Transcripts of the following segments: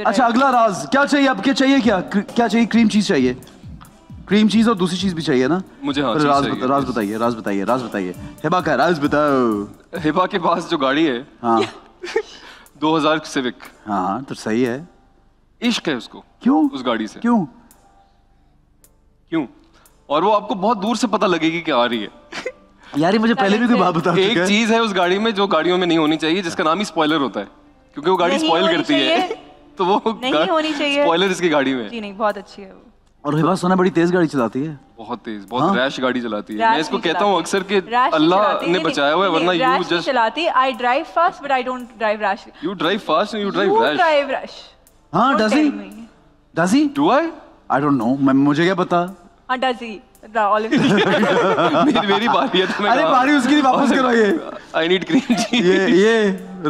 अच्छा अगला राज क्या चाहिए आपके चाहिए क्या क्या चाहिए क्रीम चीज चाहिए क्रीम चीज और दूसरी चीज भी चाहिए ना मुझे हाँ, राज बता, राज बताइए राज बताइए राज बताइए हिबा का राज बताओ हिबा के पास जो गाड़ी है हाँ दो हजार सिविक हाँ, हाँ तो सही है इश्क है उसको क्यों उस गाड़ी से क्यों क्यों और वो आपको बहुत दूर से पता लगेगी कि आ रही है यार मुझे पहले भी कोई बात बता एक चीज है उस गाड़ी में जो गाड़ियों में नहीं होनी चाहिए जिसका नाम ही स्पॉइलर होता है क्योंकि वो गाड़ी स्पॉइल करती है तो वो नहीं होनी चाहिए स्पॉइलर इसकी गाड़ी में जी नहीं बहुत अच्छी है वो और हिबा सोना बड़ी तेज गाड़ी चलाती है बहुत तेज बहुत हाँ? रैश गाड़ी चलाती है मैं इसको कहता हूँ अक्सर कि अल्लाह ने बचाया हुआ है वरना यू जस्ट चलाती I drive fast but I don't drive rash you drive fast you drive rash drive rash हां does he does he do I I don't know मैं मुझे क्या पता हां डज ही मेरी बारी है तुम्हें अरे बारी उसकी वापस करो ये आई नीड क्रीम जी ये ये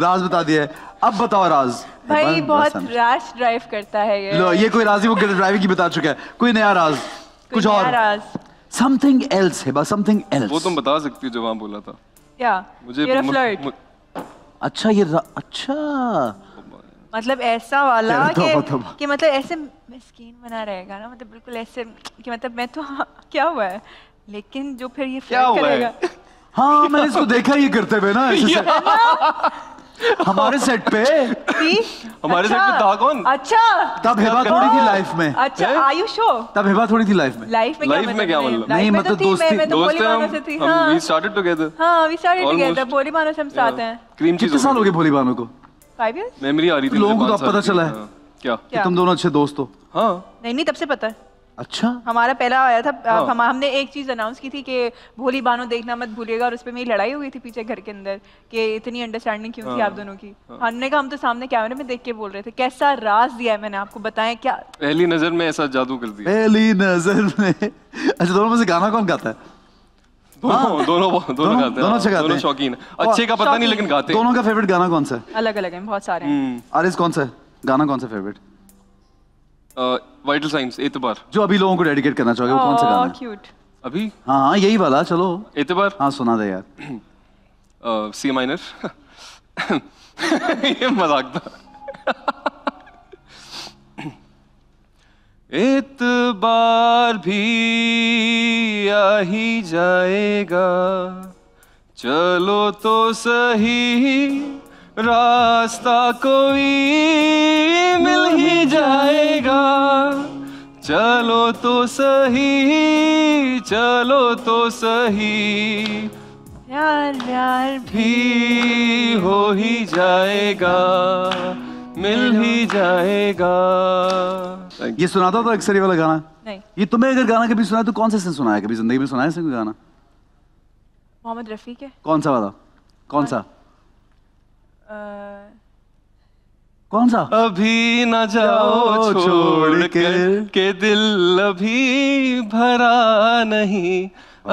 राज बता दिया अब बताओ राज भाई बहुत रैश ड्राइव करता है ये लो ये कोई राज वो ड्राइविंग की बता चुका है कोई नया राज कुछ और राज समथिंग एल्स है बस समथिंग एल्स वो तुम बता सकती हो जो वहां बोला था क्या मुझे अच्छा ये अच्छा मतलब ऐसा वाला तो कि तो कि मतलब ऐसे मिस्कीन बना रहेगा ना मतलब बिल्कुल ऐसे कि मतलब मैं तो हाँ, क्या हुआ है लेकिन जो फिर ये क्या हुआ करेगा हाँ मैंने इसको देखा ये करते हुए ना ऐसे हमारे सेट पे हमारे सेट पे था कौन अच्छा, अच्छा।, अच्छा तब हेबा थोड़ी थी लाइफ में अच्छा आयुष हो तब हेबा थोड़ी थी लाइफ में लाइफ में लाइफ में क्या मतलब, मतलब नहीं मतलब दोस्ती तो दोस्त हम वी स्टार्टेड टुगेदर हां वी स्टार्टेड टुगेदर भोली बानो से हम हाँ। हाँ, साथ हैं क्रीम चीज साल हो गए भोली बानो को 5 इयर्स मेमोरी आ रही थी लोगों को अब पता चला है हाँ। क्या कि तुम दोनों अच्छे दोस्त हो हां नहीं नहीं तब से पता है अच्छा हमारा पहला आया था हाँ। हम हमने एक चीज़ अनाउंस की थी कि भोली बानो देखना मत भूलिएगा और उस पर मेरी लड़ाई हो गई थी पीछे घर के अंदर कि इतनी अंडरस्टैंडिंग क्यों थी आप हाँ, दोनों की हाँ। हमने कहा हम तो सामने कैमरे में देख के बोल रहे थे कैसा राज दिया है मैंने आपको बताया क्या पहली नज़र में ऐसा जादू कर दिया पहली नज़र में अच्छा दोनों में से गाना कौन गाता है दोनों दोनों दोनों गाते दोनों अच्छे गाते हैं शौकीन अच्छे का पता नहीं लेकिन गाते दोनों का फेवरेट गाना कौन सा है अलग अलग है बहुत सारे हम्म। आरिस कौन सा गाना कौन सा फेवरेट वाइटल साइंस एतबार जो अभी लोगों को डेडिकेट करना चाहोगे वो कौन सा oh, गाना क्यूट अभी हाँ, हाँ यही वाला चलो एतबार हाँ सुना दे यार सी माइनर ये मजाक था एतबार भी आ ही जाएगा चलो तो सही रास्ता कोई मिल ही जाए चलो तो सही चलो तो सही प्यार प्यार भी हो ही जाएगा मिल ही जाएगा ये सुनाता था तो अक्सर ये वाला गाना नहीं ये तुम्हें अगर गाना कभी सुनाया तो कौन सा सुनाया कभी जिंदगी में सुनाया कोई गाना मोहम्मद रफी के कौन सा वाला कौन सा कौन सा अभी न जाओ छोड़ के के दिल अभी भरा नहीं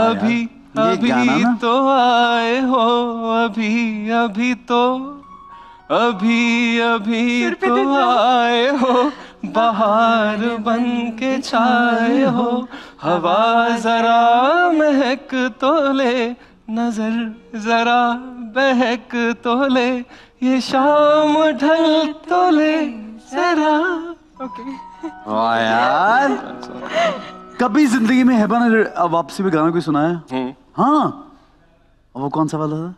अभी अभी तो आए हो अभी अभी तो अभी अभी तो आए हो बाहर बन के छाए हो हवा जरा महक तो ले नजर जरा बहक तो ले ये शाम ढल तो ले जरा ओके वाह यार कभी जिंदगी में हैबा ने वापसी में गाना कोई सुना है हम्म। हाँ वो कौन सा वाला था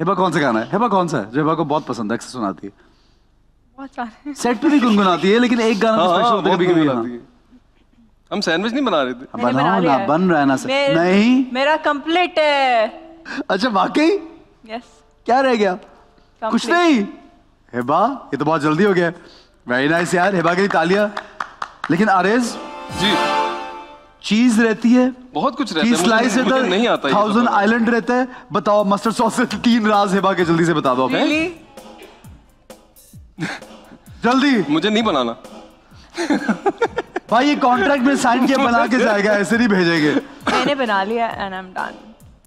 हेबा कौन सा गाना है हेबा कौन सा है जो हेबा को बहुत पसंद है सुनाती है बहुत सारे सेट पे भी गुनगुनाती है लेकिन एक गाना स्पेशल कभी कभी हम सैंडविच नहीं बना रहे थे बनाओ ना बन रहा है ना सर नहीं मेरा कंप्लीट है अच्छा वाकई यस क्या रह गया complete. कुछ नहीं हेबा ये तो बहुत जल्दी हो गया वेरी नाइस यार हेबा के लिए तालियां लेकिन आरेज जी चीज रहती है बहुत कुछ रहता है स्लाइस मुझे, मुझे नहीं आता थाउजेंड तो आइलैंड रहता है बताओ मस्टर्ड सॉस से तीन राज हेबा के जल्दी से बता दो जल्दी मुझे नहीं बनाना भाई ये कॉन्ट्रैक्ट में साइन किया बना के जाएगा ऐसे नहीं भेजेंगे मैंने बना लिया एंड आई एम डन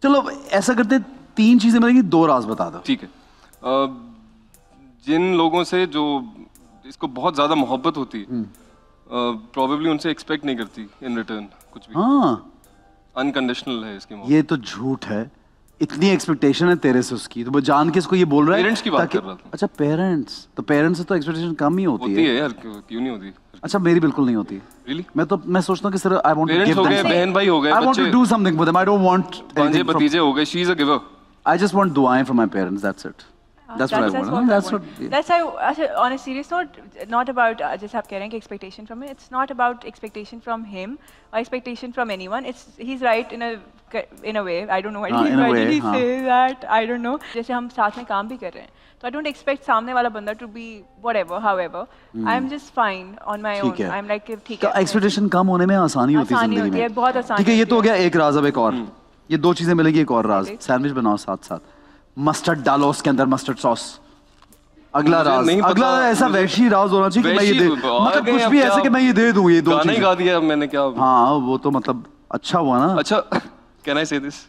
चलो ऐसा करते तीन चीजें मिलेंगी दो राज बता दो ठीक है आ, जिन लोगों से जो इसको बहुत ज्यादा मोहब्बत होती है प्रॉबेबली हम्म। उनसे एक्सपेक्ट नहीं करती इन रिटर्न कुछ भी हाँ अनकंडीशनल है इसकी ये तो झूठ है इतनी एक्सपेक्टेशन है तेरे से उसकी तो जान के इसको ये बोल रहा है पेरेंट्स की बात कर रहा था अच्छा पेरेंट्स तो पेरेंट्स से तो एक्सपेक्टेशन कम ही होती, होती है, है यार क्यों नहीं होती अच्छा मेरी बिल्कुल नहीं होती really? मैं तो मैं सोचता हूँ कि sir I want to give बहन भाई हो गए I want to do something with them I don't want भांजे भतीजे हो गए she is a giver I just want दुआएं from my parents that's it That's, that's, what that's I want. That's, what, yeah. that's how, actually, on a serious note, not about uh, just have caring expectation from him. It's not about expectation from him or expectation from anyone. It's he's right in a in a way I don't know why did he say that I don't no जैसे हम साथ में काम भी कर रहे हैं तो आई डोंट एक्सपेक्ट सामने वाला बंदा to be whatever however I am just fine on my own I am like ठीक है एक्सपेक्टेशन तो कम होने में आसानी होती है जिंदगी में बहुत आसान ठीक है ये तो हो गया एक राज अब एक और hmm. ये दो चीजें मिलेंगी एक और राज सैंडविच बनाओ साथ साथ मस्टर्ड डालो उसके अंदर मस्टर्ड सॉस अगला राज अगला ऐसा वैशी राज होना चाहिए कि मैं ये दे मतलब कुछ भी ऐसे कि मैं ये दे दूं ये दो चीजें ही गा दिया मैंने क्या हां वो तो मतलब अच्छा हुआ ना अच्छा Can I say this?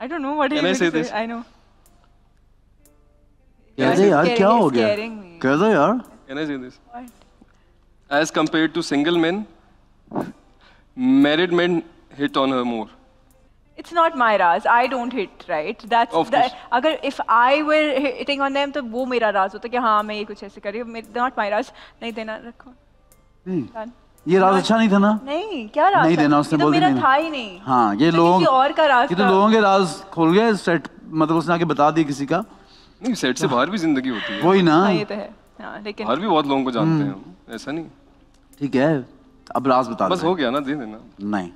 I don't know what Can I say this? I know. कह यार क्या हो गया कह यार Can I say this? As compared to single men, married men hit on her more. It's not my Raz. I don't hit, right? That's of अगर if I were hitting on them तो वो मेरा राज होता कि हाँ मैं ये कुछ ऐसे करी not my Raz नहीं देना रखो hmm. ये राज अच्छा नहीं था ना नहीं क्या राज नहीं देना उसने तो बोल दिया था ही नहीं हाँ ये तो लोग और का राज ये तो लोगों के राज खोल गए सेट मतलब उसने आके बता दिया किसी का नहीं सेट से बाहर भी जिंदगी होती है वही ना हाँ, ये तो है हाँ, लेकिन बाहर भी बहुत लोगों को जानते हम्म। हैं ऐसा नहीं ठीक है अब राज बता बस हो गया ना दे देना नहीं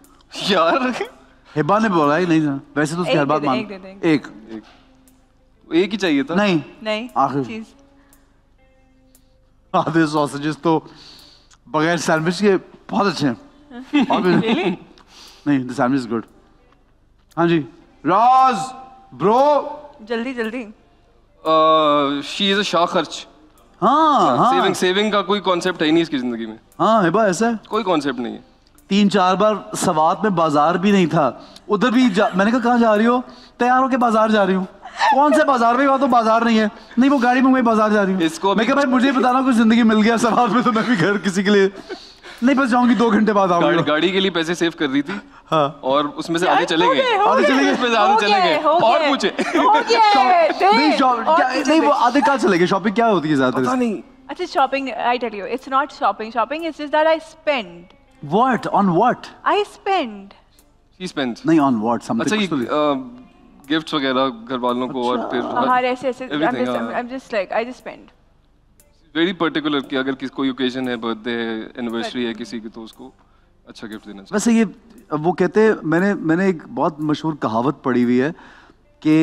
यार हिबा ने बोला ही नहीं था वैसे तो उसकी हर बात मान एक एक ही चाहिए था नहीं नहीं आखिर आधे सॉसेजेस तो बगैर सैंडविच के बहुत अच्छे हैं नहीं द सैंडविच गुड हाँ जी राज ब्रो जल्दी जल्दी शी इज अ खर्च हाँ हाँ सेविंग सेविंग का कोई कॉन्सेप्ट है नहीं इसकी जिंदगी में हाँ हिबा ऐसा है कोई कॉन्सेप्ट नहीं है तीन चार बार सवात में बाजार भी नहीं था उधर भी मैंने कहा कहाँ जा रही हो तैयार होके बाजार जा रही हूँ कौन से बाजार में तो बाजार नहीं है नहीं वो गाड़ी में मैं बाजार जा रही हूँ इसको मैं भाई मुझे बताना कुछ जिंदगी मिल गया सवाल में तो मैं भी घर किसी के लिए नहीं बस जाऊंगी दो घंटे बाद आऊंगा गाड़ी, गाड़ी के लिए पैसे सेव कर रही थी हाँ और उसमें से आगे चले गए आगे चले गए उसमें आगे चले गए और पूछे नहीं शॉपिंग नहीं वो आधे कहाँ चले गए शॉपिंग क्या होती है ज्यादा नहीं अच्छा shopping I tell you it's not shopping shopping it's just that I spend what on what I spend He spends. नहीं on what? Something. अच्छा, गिफ्ट्स वगैरह घर वालों को और अच्छा। फिर हर ऐसे ऐसे I am just like I just spend very particular कि अगर किसी कोई ओकेजन है बर्थडे है एनिवर्सरी है किसी की तो उसको अच्छा गिफ्ट देना वैसे ये वो कहते हैं मैंने मैंने एक बहुत मशहूर कहावत पढ़ी हुई है कि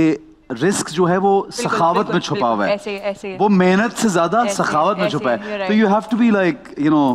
रिस्क जो है वो सखावत में छुपा हुआ है वो मेहनत से ज्यादा सखावत में छुपा है तो you have to be like you no